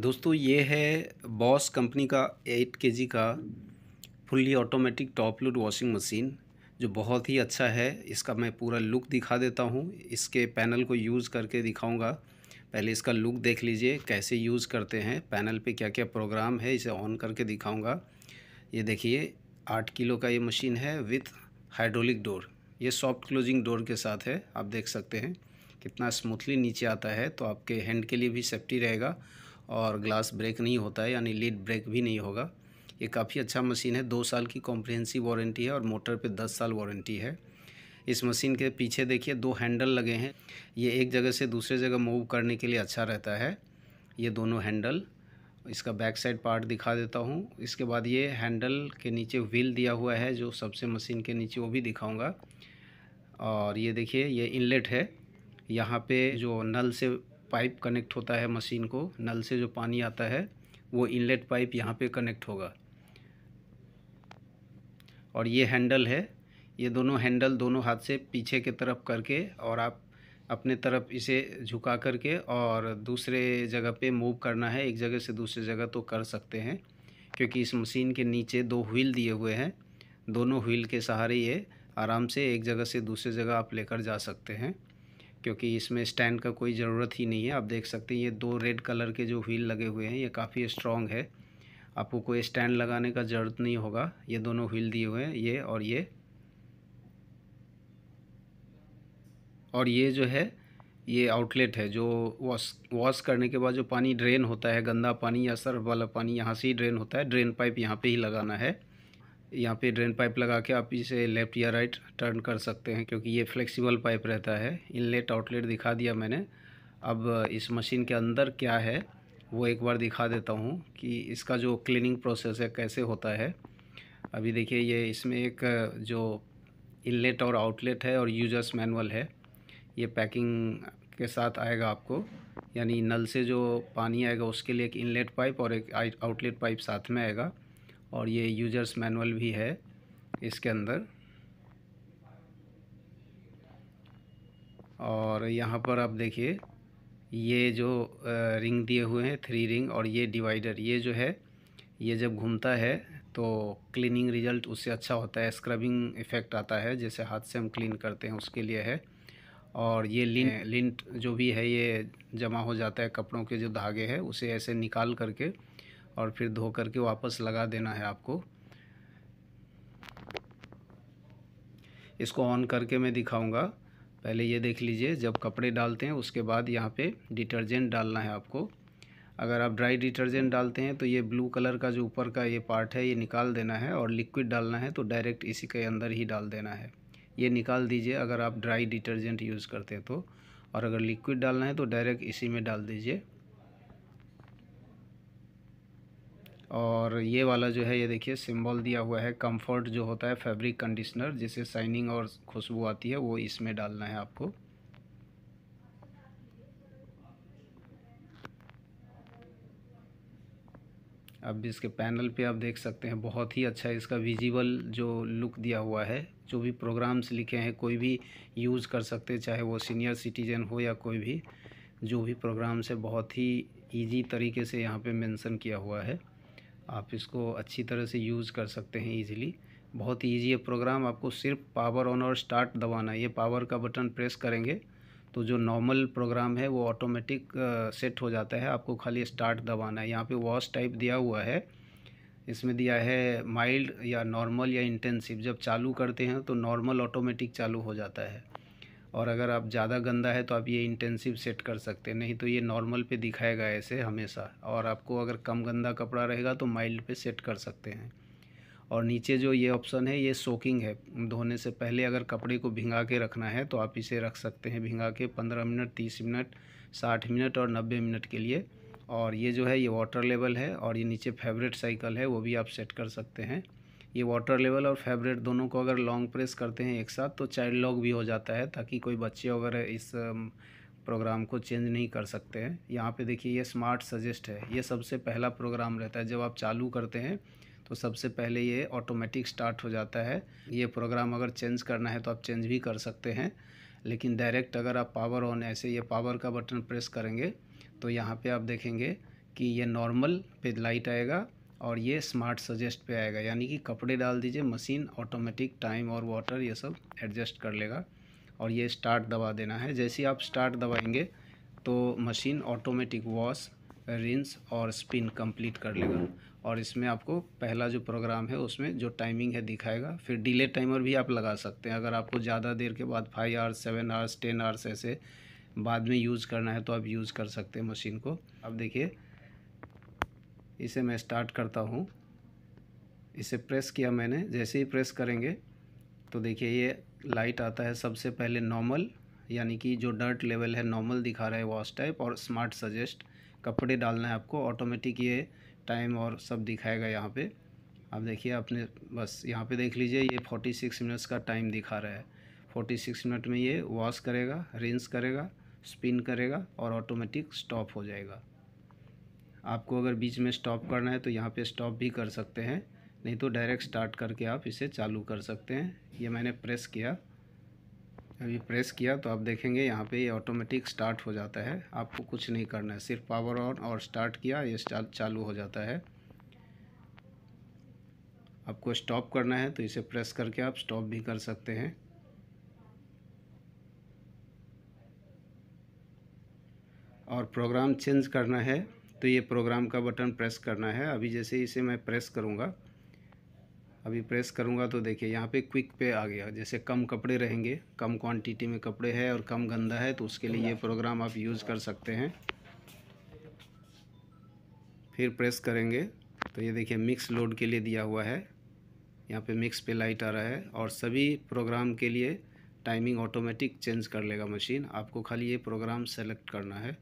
दोस्तों ये है बॉस कंपनी का एट के जी का fully automatic top load washing machine जो बहुत ही अच्छा है इसका मैं पूरा लुक दिखा देता हूँ इसके पैनल को यूज़ करके दिखाऊँगा पहले इसका लुक देख लीजिए कैसे यूज़ करते हैं पैनल पे क्या क्या प्रोग्राम है इसे ऑन करके दिखाऊँगा ये देखिए आठ किलो का ये मशीन है विथ हाइड्रोलिक डोर ये सॉफ्ट क्लोजिंग डोर के साथ है आप देख सकते हैं कितना स्मूथली नीचे आता है तो आपके हैंड के लिए भी सेफ्टी रहेगा और ग्लास ब्रेक नहीं होता है यानी लीड ब्रेक भी नहीं होगा ये काफ़ी अच्छा मशीन है दो साल की कॉम्प्रिहेंसिव वारंटी है और मोटर पे दस साल वारंटी है इस मशीन के पीछे देखिए दो हैंडल लगे हैं ये एक जगह से दूसरे जगह मूव करने के लिए अच्छा रहता है ये दोनों हैंडल इसका बैक साइड पार्ट दिखा देता हूँ इसके बाद ये हैंडल के नीचे व्हील दिया हुआ है जो सबसे मशीन के नीचे वो भी दिखाऊँगा और ये देखिए ये इनलेट है यहाँ पे जो नल से पाइप कनेक्ट होता है मशीन को नल से जो पानी आता है वो इनलेट पाइप यहाँ पे कनेक्ट होगा और ये हैंडल है ये दोनों हैंडल दोनों हाथ से पीछे के तरफ करके और आप अपने तरफ इसे झुका करके और दूसरे जगह पे मूव करना है एक जगह से दूसरे जगह तो कर सकते हैं क्योंकि इस मशीन के नीचे दो व्हील दिए हुए हैं दोनों व्हील के सहारे ये आराम से एक जगह से दूसरे जगह आप लेकर जा सकते हैं क्योंकि इसमें स्टैंड का कोई ज़रूरत ही नहीं है आप देख सकते हैं ये दो रेड कलर के जो व्हील लगे हुए हैं ये काफ़ी स्ट्रॉन्ग है आपको कोई स्टैंड लगाने का ज़रूरत नहीं होगा ये दोनों व्हील दिए हुए हैं ये और ये और ये जो है ये आउटलेट है जो वॉश वॉश करने के बाद जो पानी ड्रेन होता है गंदा पानी या सर्फ वाला पानी यहाँ से ही ड्रेन होता है ड्रेन पाइप यहाँ पे ही लगाना है यहाँ पे ड्रेन पाइप लगा के आप इसे लेफ़्ट या राइट टर्न कर सकते हैं क्योंकि ये फ्लेक्सिबल पाइप रहता है इनलेट आउटलेट दिखा दिया मैंने अब इस मशीन के अंदर क्या है वो एक बार दिखा देता हूँ कि इसका जो क्लीनिंग प्रोसेस है कैसे होता है अभी देखिए ये इसमें एक जो इनलेट और आउटलेट है और यूजर्स मैनुअल है ये पैकिंग के साथ आएगा आपको यानी नल से जो पानी आएगा उसके लिए एक इनलेट पाइप और एक आउटलेट पाइप साथ में आएगा और ये यूजर्स मैनुअल भी है इसके अंदर और यहाँ पर आप देखिए ये जो रिंग दिए हुए हैं थ्री रिंग और ये डिवाइडर ये जो है ये जब घूमता है तो क्लीनिंग रिजल्ट उससे अच्छा होता है स्क्रबिंग इफ़ेक्ट आता है जैसे हाथ से हम क्लीन करते हैं उसके लिए है और ये लिंट हम्म। लिंट जो भी है ये जमा हो जाता है कपड़ों के जो धागे हैं उसे ऐसे निकाल करके और फिर धो करके वापस लगा देना है आपको इसको ऑन करके मैं दिखाऊंगा पहले ये देख लीजिए जब कपड़े डालते हैं उसके बाद यहाँ पे डिटर्जेंट डालना है आपको अगर आप ड्राई डिटर्जेंट डालते हैं तो ये ब्लू कलर का जो ऊपर का ये पार्ट है ये निकाल देना है और लिक्विड डालना है तो डायरेक्ट इसी के अंदर ही डाल देना है ये निकाल दीजिए अगर आप ड्राई डिटर्जेंट यूज़ करते हैं तो और अगर लिक्विड डालना है तो डायरेक्ट इसी में डाल दीजिए और ये वाला जो है ये देखिए सिंबल दिया हुआ है कंफर्ट जो होता है फैब्रिक कंडीशनर जिसे शाइनिंग और खुशबू आती है वो इसमें डालना है आपको अब इसके पैनल पे आप देख सकते हैं बहुत ही अच्छा इसका विजिबल जो लुक दिया हुआ है जो भी प्रोग्राम्स लिखे हैं कोई भी यूज़ कर सकते चाहे वो सीनियर सिटीजन हो या कोई भी जो भी प्रोग्राम्स है बहुत ही ईजी तरीके से यहाँ पे मेंशन किया हुआ है आप इसको अच्छी तरह से यूज़ कर सकते हैं ईजिली बहुत ही ईजी है प्रोग्राम आपको सिर्फ पावर ऑन और स्टार्ट दबाना है ये पावर का बटन प्रेस करेंगे तो जो नॉर्मल प्रोग्राम है वो ऑटोमेटिक सेट हो जाता है आपको खाली स्टार्ट दबाना है यहाँ पे वॉश टाइप दिया हुआ है इसमें दिया है माइल्ड या नॉर्मल या इंटेंसिव जब चालू करते हैं तो नॉर्मल ऑटोमेटिक चालू हो जाता है और अगर आप ज़्यादा गंदा है तो आप ये इंटेंसिव सेट कर सकते हैं नहीं तो ये नॉर्मल पे दिखाएगा ऐसे हमेशा और आपको अगर कम गंदा कपड़ा रहेगा तो माइल्ड पे सेट कर सकते हैं और नीचे जो ये ऑप्शन है ये सोकिंग है धोने से पहले अगर कपड़े को भिंगा के रखना है तो आप इसे रख सकते हैं भिंगा के पंद्रह मिनट तीस मिनट साठ मिनट और नब्बे मिनट के लिए और ये जो है ये वाटर लेवल है और ये नीचे फेवरेट साइकिल है वो भी आप सेट कर सकते हैं ये वाटर लेवल और फेवरेट दोनों को अगर लॉन्ग प्रेस करते हैं एक साथ तो चाइल्ड लॉक भी हो जाता है ताकि कोई बच्चे अगर इस प्रोग्राम को चेंज नहीं कर सकते हैं यहाँ पे देखिए ये स्मार्ट सजेस्ट है ये सबसे पहला प्रोग्राम रहता है जब आप चालू करते हैं तो सबसे पहले ये ऑटोमेटिक स्टार्ट हो जाता है ये प्रोग्राम अगर चेंज करना है तो आप चेंज भी कर सकते हैं लेकिन डायरेक्ट अगर आप पावर ऑन ऐसे ये पावर का बटन प्रेस करेंगे तो यहाँ पर आप देखेंगे कि ये नॉर्मल पे लाइट आएगा और ये स्मार्ट सजेस्ट पे आएगा यानी कि कपड़े डाल दीजिए मशीन ऑटोमेटिक टाइम और वाटर ये सब एडजस्ट कर लेगा और ये स्टार्ट दबा देना है जैसे आप स्टार्ट दबाएंगे तो मशीन ऑटोमेटिक वॉश रिंस और स्पिन कंप्लीट कर लेगा और इसमें आपको पहला जो प्रोग्राम है उसमें जो टाइमिंग है दिखाएगा फिर डिले टाइमर भी आप लगा सकते हैं अगर आपको ज़्यादा देर के बाद five hours seven hours ten hours ऐसे बाद में यूज़ करना है तो आप यूज़ कर सकते हैं मशीन को अब देखिए इसे मैं स्टार्ट करता हूँ इसे प्रेस किया मैंने जैसे ही प्रेस करेंगे तो देखिए ये लाइट आता है सबसे पहले नॉर्मल यानी कि जो डर्ट लेवल है नॉर्मल दिखा रहा है वॉश टाइप और स्मार्ट सजेस्ट कपड़े डालना है आपको ऑटोमेटिक ये टाइम और सब दिखाएगा यहाँ पे आप देखिए आपने बस यहाँ पे देख लीजिए ये 46 मिनट्स का टाइम दिखा रहा है 46 मिनट में ये वॉश करेगा रिंस करेगा स्पिन करेगा और ऑटोमेटिक स्टॉप हो जाएगा आपको अगर बीच में स्टॉप करना है तो यहाँ पे स्टॉप भी कर सकते हैं नहीं तो डायरेक्ट स्टार्ट करके आप इसे चालू कर सकते हैं ये मैंने प्रेस किया अभी प्रेस किया तो आप देखेंगे यहाँ पे ये यह ऑटोमेटिक स्टार्ट हो जाता है आपको कुछ नहीं करना है सिर्फ पावर ऑन और स्टार्ट किया ये चालू हो जाता है आपको स्टॉप करना है तो इसे प्रेस करके आप स्टॉप भी कर सकते हैं और प्रोग्राम चेंज करना है तो ये प्रोग्राम का बटन प्रेस करना है अभी जैसे इसे मैं प्रेस करूँगा अभी प्रेस करूँगा तो देखिए यहाँ पे क्विक पे आ गया जैसे कम कपड़े रहेंगे कम क्वांटिटी में कपड़े हैं और कम गंदा है तो उसके लिए ये प्रोग्राम आप यूज़ कर सकते हैं फिर प्रेस करेंगे तो ये देखिए मिक्स लोड के लिए दिया हुआ है यहाँ पे मिक्स पे लाइट आ रहा है और सभी प्रोग्राम के लिए टाइमिंग ऑटोमेटिक चेंज कर लेगा मशीन आपको खाली ये प्रोग्राम सेलेक्ट करना है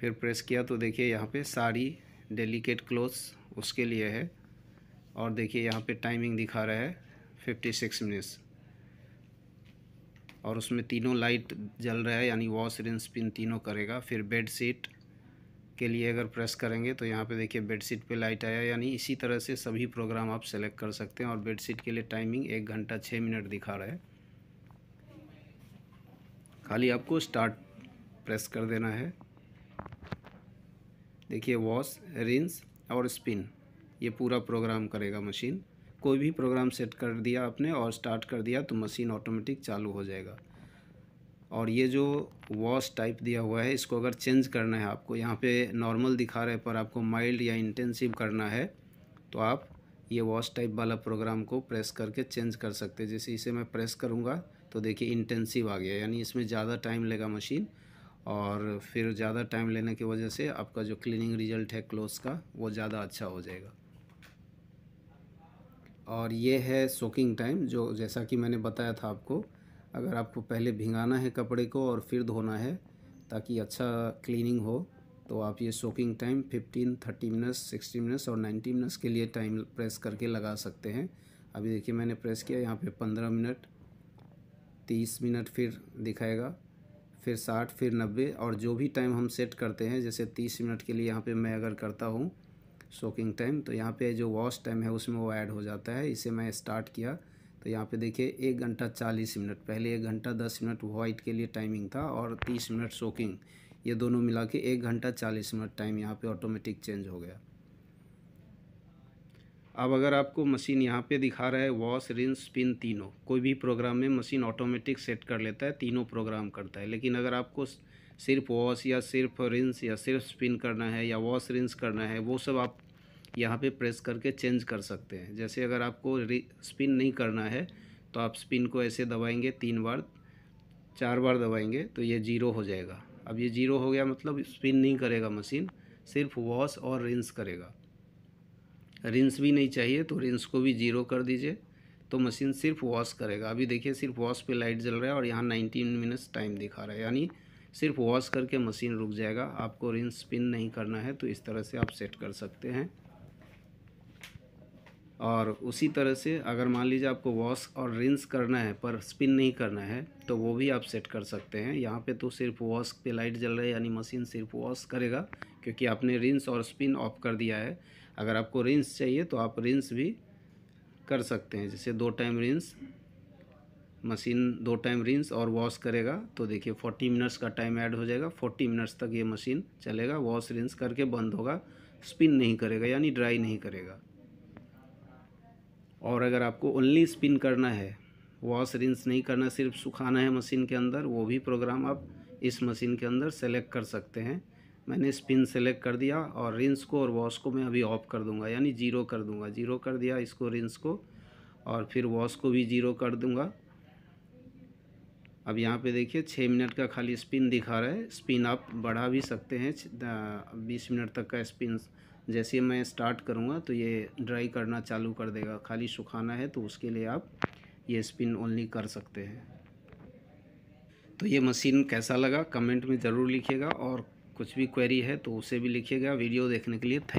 फिर प्रेस किया तो देखिए यहाँ पे साड़ी डेलिकेट क्लोथ्स उसके लिए है और देखिए यहाँ पे टाइमिंग दिखा रहा है फिफ्टी सिक्स मिनट्स और उसमें तीनों लाइट जल रहा है यानी वॉश रिंस पिन तीनों करेगा फिर बेड शीट के लिए अगर प्रेस करेंगे तो यहाँ पे देखिए बेड शीट पर लाइट आया यानी इसी तरह से सभी प्रोग्राम आप सेलेक्ट कर सकते हैं और बेड शीट के लिए टाइमिंग एक घंटा छः मिनट दिखा रहा है खाली आपको स्टार्ट प्रेस कर देना है देखिए वॉश रिंस और स्पिन ये पूरा प्रोग्राम करेगा मशीन कोई भी प्रोग्राम सेट कर दिया आपने और स्टार्ट कर दिया तो मशीन ऑटोमेटिक चालू हो जाएगा और ये जो वॉश टाइप दिया हुआ है इसको अगर चेंज करना है आपको यहाँ पे नॉर्मल दिखा रहे पर आपको माइल्ड या इंटेंसिव करना है तो आप ये वॉश टाइप वाला प्रोग्राम को प्रेस करके चेंज कर सकते हैं जैसे इसे मैं प्रेस करूँगा तो देखिए इंटेंसिव आ गया यानी इसमें ज़्यादा टाइम लेगा मशीन और फिर ज़्यादा टाइम लेने की वजह से आपका जो क्लीनिंग रिजल्ट है क्लोथ्स का वो ज़्यादा अच्छा हो जाएगा और ये है सोकिंग टाइम जो जैसा कि मैंने बताया था आपको अगर आपको पहले भिंगाना है कपड़े को और फिर धोना है ताकि अच्छा क्लीनिंग हो तो आप ये सोकिंग टाइम 15, 30 मिनट्स 60 मिनट्स और 90 मिनट्स के लिए टाइम प्रेस करके लगा सकते हैं अभी देखिए मैंने प्रेस किया यहाँ पे 15 मिनट 30 मिनट फिर दिखाएगा फिर साठ फिर नब्बे और जो भी टाइम हम सेट करते हैं जैसे तीस मिनट के लिए यहाँ पे मैं अगर करता हूँ सोकिंग टाइम तो यहाँ पे जो वॉश टाइम है उसमें वो ऐड हो जाता है इसे मैं स्टार्ट किया तो यहाँ पे देखिए एक घंटा चालीस मिनट पहले एक घंटा दस मिनट वाइट के लिए टाइमिंग था और तीस मिनट सोकिंग ये दोनों मिला के एक घंटा चालीस मिनट टाइम यहाँ पर ऑटोमेटिक चेंज हो गया अब अगर आपको मशीन यहाँ पे दिखा रहा है वॉश रिन स्पिन तीनों कोई भी प्रोग्राम में मशीन ऑटोमेटिक सेट कर लेता है तीनों प्रोग्राम करता है लेकिन अगर आपको सिर्फ वॉश या सिर्फ रिंस या सिर्फ स्पिन करना है या वॉश रिंस करना है वो सब आप यहाँ पे प्रेस करके चेंज कर सकते हैं जैसे अगर आपको स्पिन नहीं करना है तो आप स्पिन को ऐसे दबाएंगे तीन बार चार बार दबाएंगे तो ये जीरो हो जाएगा अब ये जीरो हो गया मतलब स्पिन नहीं करेगा मशीन सिर्फ वॉश और रिंस करेगा रिंस भी नहीं चाहिए तो रिंस को भी जीरो कर दीजिए तो मशीन सिर्फ वॉश करेगा अभी देखिए सिर्फ वॉश पे लाइट जल रहा है और यहाँ 19 मिनट्स टाइम दिखा रहा है यानी सिर्फ वॉश करके मशीन रुक जाएगा आपको रिंस पिन नहीं करना है तो इस तरह से आप सेट कर सकते हैं और उसी तरह से अगर मान लीजिए आपको वॉश और रिंस करना है पर स्पिन नहीं करना है तो वो भी आप सेट कर सकते हैं यहाँ पे तो सिर्फ वॉश पे लाइट जल रही है यानी मशीन सिर्फ वॉश करेगा क्योंकि आपने रिंस और स्पिन ऑफ कर दिया है अगर आपको रिंस चाहिए तो आप रिंस भी कर सकते हैं जैसे दो टाइम रिंस मशीन दो टाइम रिंस और वॉश करेगा तो देखिए फोर्टी मिनट्स का टाइम ऐड हो जाएगा फोर्टी मिनट्स तक ये मशीन चलेगा वॉश रिंस करके बंद होगा स्पिन नहीं करेगा यानी ड्राई नहीं करेगा और अगर आपको ओनली स्पिन करना है वॉश रिंस नहीं करना सिर्फ सुखाना है मशीन के अंदर वो भी प्रोग्राम आप इस मशीन के अंदर सेलेक्ट कर सकते हैं मैंने स्पिन सेलेक्ट कर दिया और रिंस को और वॉश को मैं अभी ऑफ कर दूंगा यानी जीरो कर दूंगा जीरो कर दिया इसको रिंस को और फिर वॉश को भी जीरो कर दूंगा अब यहाँ पे देखिए छः मिनट का खाली स्पिन दिखा रहा है स्पिन आप बढ़ा भी सकते हैं बीस मिनट तक का स्पिन जैसे मैं स्टार्ट करूँगा तो ये ड्राई करना चालू कर देगा खाली सुखाना है तो उसके लिए आप ये स्पिन ओनली कर सकते हैं तो ये मशीन कैसा लगा कमेंट में ज़रूर लिखिएगा और कुछ भी क्वेरी है तो उसे भी लिखिएगा वीडियो देखने के लिए थैंक